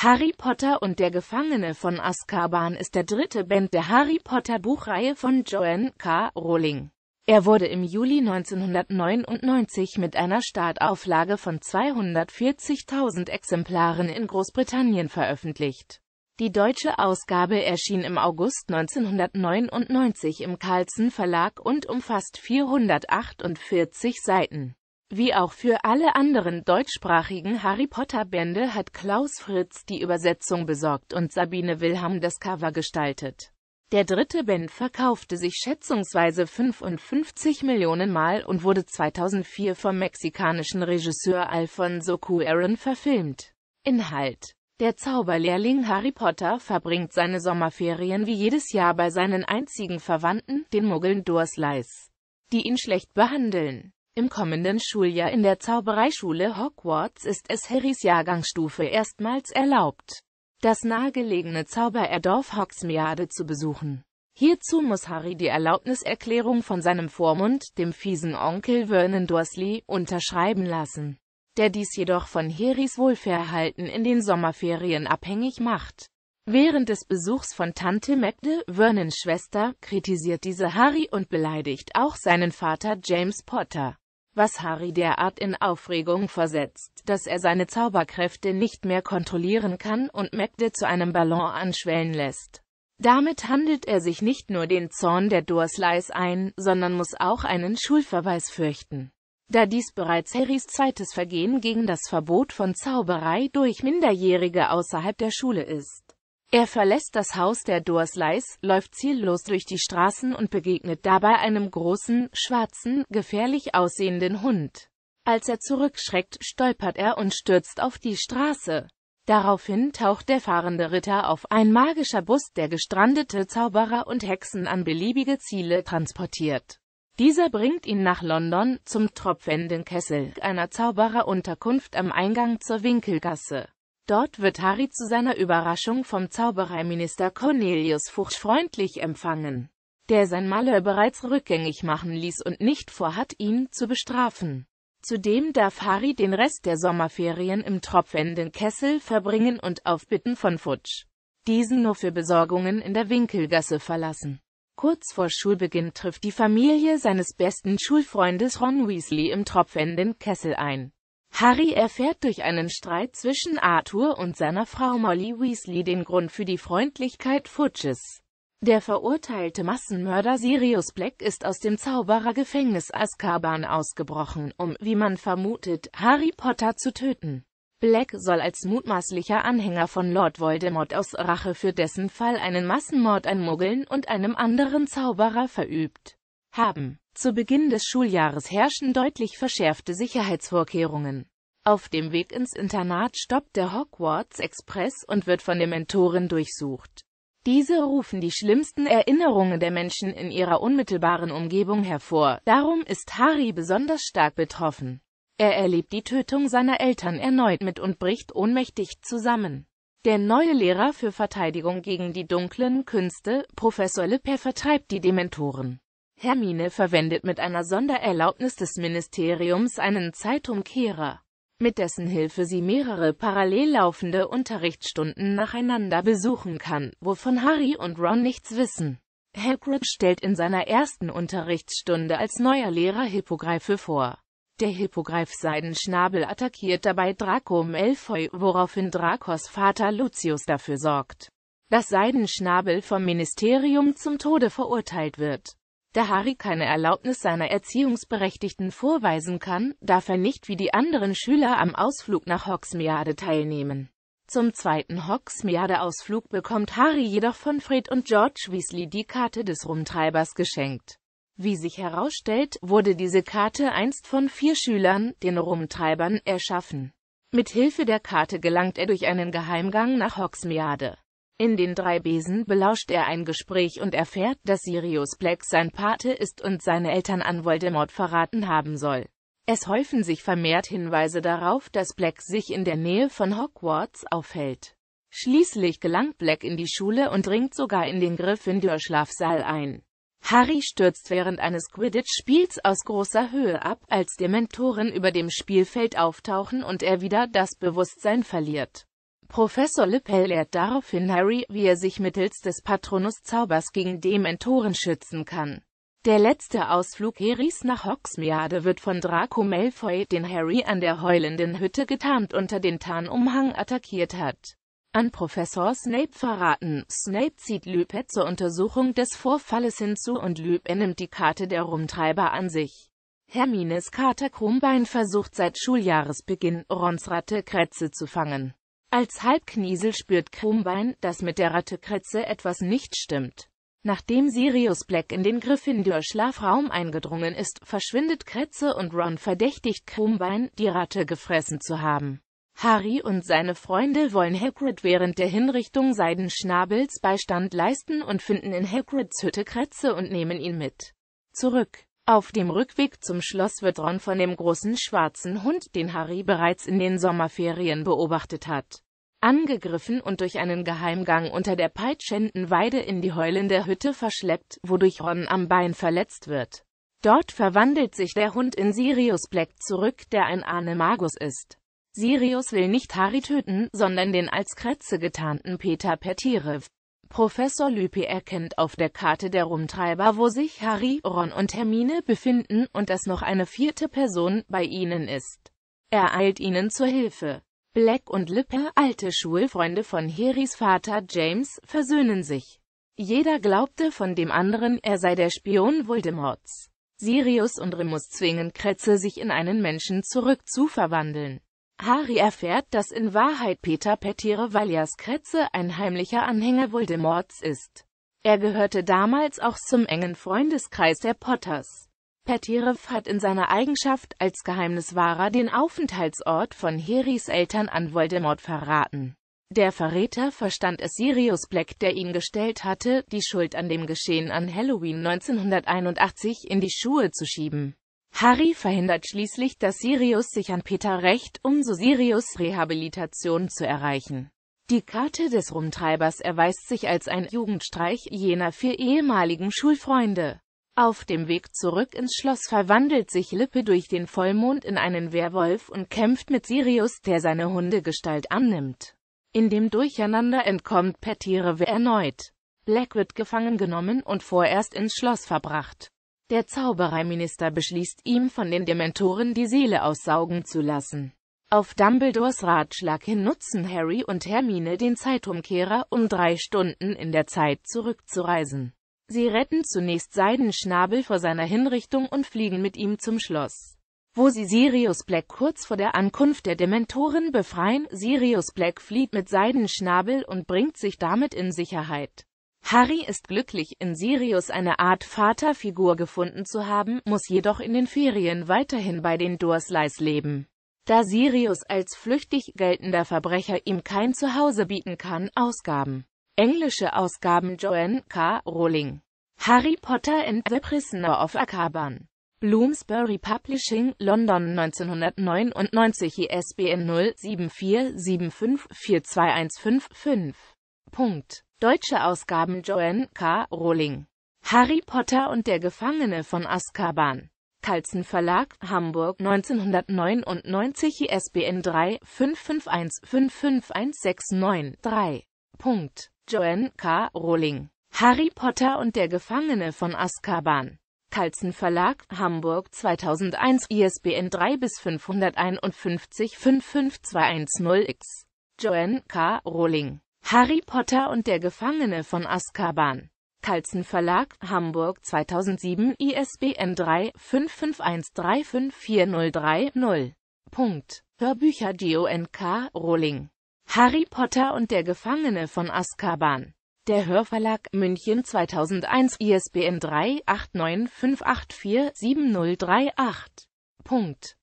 Harry Potter und der Gefangene von Azkaban ist der dritte Band der Harry Potter Buchreihe von Joanne K. Rowling. Er wurde im Juli 1999 mit einer Startauflage von 240.000 Exemplaren in Großbritannien veröffentlicht. Die deutsche Ausgabe erschien im August 1999 im Carlsen Verlag und umfasst 448 Seiten wie auch für alle anderen deutschsprachigen Harry Potter-Bände hat Klaus Fritz die Übersetzung besorgt und Sabine Wilhelm das Cover gestaltet. Der dritte Band verkaufte sich schätzungsweise 55 Millionen Mal und wurde 2004 vom mexikanischen Regisseur Alfonso Cuaron verfilmt. Inhalt Der Zauberlehrling Harry Potter verbringt seine Sommerferien wie jedes Jahr bei seinen einzigen Verwandten, den Muggeln Dursleys, die ihn schlecht behandeln. Im kommenden Schuljahr in der Zaubereischule Hogwarts ist es Harrys Jahrgangsstufe erstmals erlaubt, das nahegelegene Zaubererdorf Hogsmeade zu besuchen. Hierzu muss Harry die Erlaubniserklärung von seinem Vormund, dem fiesen Onkel Vernon Dursley, unterschreiben lassen, der dies jedoch von Harrys Wohlverhalten in den Sommerferien abhängig macht. Während des Besuchs von Tante Magde, Vernons Schwester, kritisiert diese Harry und beleidigt auch seinen Vater James Potter was Harry derart in Aufregung versetzt, dass er seine Zauberkräfte nicht mehr kontrollieren kann und Magde zu einem Ballon anschwellen lässt. Damit handelt er sich nicht nur den Zorn der Dursleys ein, sondern muss auch einen Schulverweis fürchten. Da dies bereits Harrys zweites Vergehen gegen das Verbot von Zauberei durch Minderjährige außerhalb der Schule ist. Er verlässt das Haus der Dorsleis, läuft ziellos durch die Straßen und begegnet dabei einem großen, schwarzen, gefährlich aussehenden Hund. Als er zurückschreckt, stolpert er und stürzt auf die Straße. Daraufhin taucht der fahrende Ritter auf ein magischer Bus, der gestrandete Zauberer und Hexen an beliebige Ziele transportiert. Dieser bringt ihn nach London, zum Tropfenden Kessel, einer Zaubererunterkunft am Eingang zur Winkelgasse. Dort wird Harry zu seiner Überraschung vom Zaubereiminister Cornelius Fuchs freundlich empfangen, der sein Malheur bereits rückgängig machen ließ und nicht vorhat, ihn zu bestrafen. Zudem darf Harry den Rest der Sommerferien im tropfenden Kessel verbringen und auf Bitten von Futsch diesen nur für Besorgungen in der Winkelgasse verlassen. Kurz vor Schulbeginn trifft die Familie seines besten Schulfreundes Ron Weasley im tropfenden Kessel ein. Harry erfährt durch einen Streit zwischen Arthur und seiner Frau Molly Weasley den Grund für die Freundlichkeit Fudges. Der verurteilte Massenmörder Sirius Black ist aus dem Zauberergefängnis Azkaban ausgebrochen, um, wie man vermutet, Harry Potter zu töten. Black soll als mutmaßlicher Anhänger von Lord Voldemort aus Rache für dessen Fall einen Massenmord an Muggeln und einem anderen Zauberer verübt haben zu Beginn des Schuljahres herrschen deutlich verschärfte Sicherheitsvorkehrungen. Auf dem Weg ins Internat stoppt der Hogwarts Express und wird von den Mentoren durchsucht. Diese rufen die schlimmsten Erinnerungen der Menschen in ihrer unmittelbaren Umgebung hervor. Darum ist Harry besonders stark betroffen. Er erlebt die Tötung seiner Eltern erneut mit und bricht ohnmächtig zusammen. Der neue Lehrer für Verteidigung gegen die dunklen Künste, Professor Lippe, vertreibt die Dementoren. Hermine verwendet mit einer Sondererlaubnis des Ministeriums einen Zeitumkehrer, mit dessen Hilfe sie mehrere parallel laufende Unterrichtsstunden nacheinander besuchen kann, wovon Harry und Ron nichts wissen. Hagrid stellt in seiner ersten Unterrichtsstunde als neuer Lehrer Hippogreife vor. Der Hippogreif Seidenschnabel attackiert dabei Draco Malfoy, woraufhin Dracos Vater Lucius dafür sorgt, dass Seidenschnabel vom Ministerium zum Tode verurteilt wird da Harry keine Erlaubnis seiner Erziehungsberechtigten vorweisen kann, darf er nicht wie die anderen Schüler am Ausflug nach Hogsmeade teilnehmen. Zum zweiten Hogsmeade-Ausflug bekommt Harry jedoch von Fred und George Weasley die Karte des Rumtreibers geschenkt. Wie sich herausstellt, wurde diese Karte einst von vier Schülern, den Rumtreibern, erschaffen. Mit Hilfe der Karte gelangt er durch einen Geheimgang nach Hogsmeade. In den drei Besen belauscht er ein Gespräch und erfährt, dass Sirius Black sein Pate ist und seine Eltern an Voldemort verraten haben soll. Es häufen sich vermehrt Hinweise darauf, dass Black sich in der Nähe von Hogwarts aufhält. Schließlich gelangt Black in die Schule und dringt sogar in den Gryffindor-Schlafsaal ein. Harry stürzt während eines Quidditch-Spiels aus großer Höhe ab, als Dementoren über dem Spielfeld auftauchen und er wieder das Bewusstsein verliert. Professor Lippel lehrt daraufhin Harry, wie er sich mittels des Patronus-Zaubers gegen Dementoren schützen kann. Der letzte Ausflug Harrys nach Hogsmeade wird von Draco Malfoy, den Harry an der heulenden Hütte getarnt unter den Tarnumhang attackiert hat, an Professor Snape verraten. Snape zieht Lübet zur Untersuchung des Vorfalles hinzu und Lübet nimmt die Karte der Rumtreiber an sich. Hermines Kater Krumbein versucht seit Schuljahresbeginn, Ronsratte Kretze zu fangen. Als Halbkniesel spürt Krumbein, dass mit der Rattekretze etwas nicht stimmt. Nachdem Sirius Black in den Gryffindor-Schlafraum eingedrungen ist, verschwindet Kretze und Ron verdächtigt Krumbein, die Ratte gefressen zu haben. Harry und seine Freunde wollen Hagrid während der Hinrichtung Seidenschnabels Beistand leisten und finden in Hagrids Hütte Kretze und nehmen ihn mit. Zurück. Auf dem Rückweg zum Schloss wird Ron von dem großen schwarzen Hund, den Harry bereits in den Sommerferien beobachtet hat, angegriffen und durch einen Geheimgang unter der Peitschendenweide in die heulende Hütte verschleppt, wodurch Ron am Bein verletzt wird. Dort verwandelt sich der Hund in Sirius Black zurück, der ein Anemagus ist. Sirius will nicht Harry töten, sondern den als Kretze getarnten Peter Petirev. Professor Lüpe erkennt auf der Karte der Rumtreiber, wo sich Harry, Ron und Hermine befinden und dass noch eine vierte Person bei ihnen ist. Er eilt ihnen zur Hilfe. Black und Lippe, alte Schulfreunde von Harrys Vater James, versöhnen sich. Jeder glaubte von dem anderen, er sei der Spion Voldemorts. Sirius und Remus zwingen Kretze, sich in einen Menschen zurückzuverwandeln. Harry erfährt, dass in Wahrheit Peter Petire Valias Kretze ein heimlicher Anhänger Voldemorts ist. Er gehörte damals auch zum engen Freundeskreis der Potters. Petirev hat in seiner Eigenschaft als Geheimniswahrer den Aufenthaltsort von Herys Eltern an Voldemort verraten. Der Verräter verstand es Sirius Black, der ihn gestellt hatte, die Schuld an dem Geschehen an Halloween 1981 in die Schuhe zu schieben. Harry verhindert schließlich, dass Sirius sich an Peter rächt, um so Sirius Rehabilitation zu erreichen. Die Karte des Rumtreibers erweist sich als ein Jugendstreich jener vier ehemaligen Schulfreunde. Auf dem Weg zurück ins Schloss verwandelt sich Lippe durch den Vollmond in einen Werwolf und kämpft mit Sirius, der seine Hundegestalt annimmt. In dem Durcheinander entkommt Petire erneut. Black wird gefangen genommen und vorerst ins Schloss verbracht. Der Zaubereiminister beschließt ihm von den Dementoren die Seele aussaugen zu lassen. Auf Dumbledores Ratschlag hin nutzen Harry und Hermine den Zeitumkehrer, um drei Stunden in der Zeit zurückzureisen. Sie retten zunächst Seidenschnabel vor seiner Hinrichtung und fliegen mit ihm zum Schloss, wo sie Sirius Black kurz vor der Ankunft der Dementoren befreien. Sirius Black flieht mit Seidenschnabel und bringt sich damit in Sicherheit. Harry ist glücklich, in Sirius eine Art Vaterfigur gefunden zu haben, muss jedoch in den Ferien weiterhin bei den Dursleys leben. Da Sirius als flüchtig geltender Verbrecher ihm kein Zuhause bieten kann, Ausgaben Englische Ausgaben Joanne K. Rowling. Harry Potter and the Prisoner of Azkaban. Bloomsbury Publishing, London 1999 ISBN 0747542155. Deutsche Ausgaben Joanne K. Rowling. Harry Potter und der Gefangene von Azkaban. Kalzen Verlag, Hamburg 1999 ISBN 3 55155169 3. Joanne K. Rowling. Harry Potter und der Gefangene von Azkaban. Kalzen Verlag, Hamburg 2001, ISBN 3 bis 551 55210 X. Joanne K. Rowling. Harry Potter und der Gefangene von Azkaban. Kalzen Verlag, Hamburg 2007, ISBN 3 551 551354030. Punkt. Hörbücher Joanne K. Rowling Harry Potter und der Gefangene von Azkaban. Der Hörverlag München 2001 ISBN 3 895847038. Punkt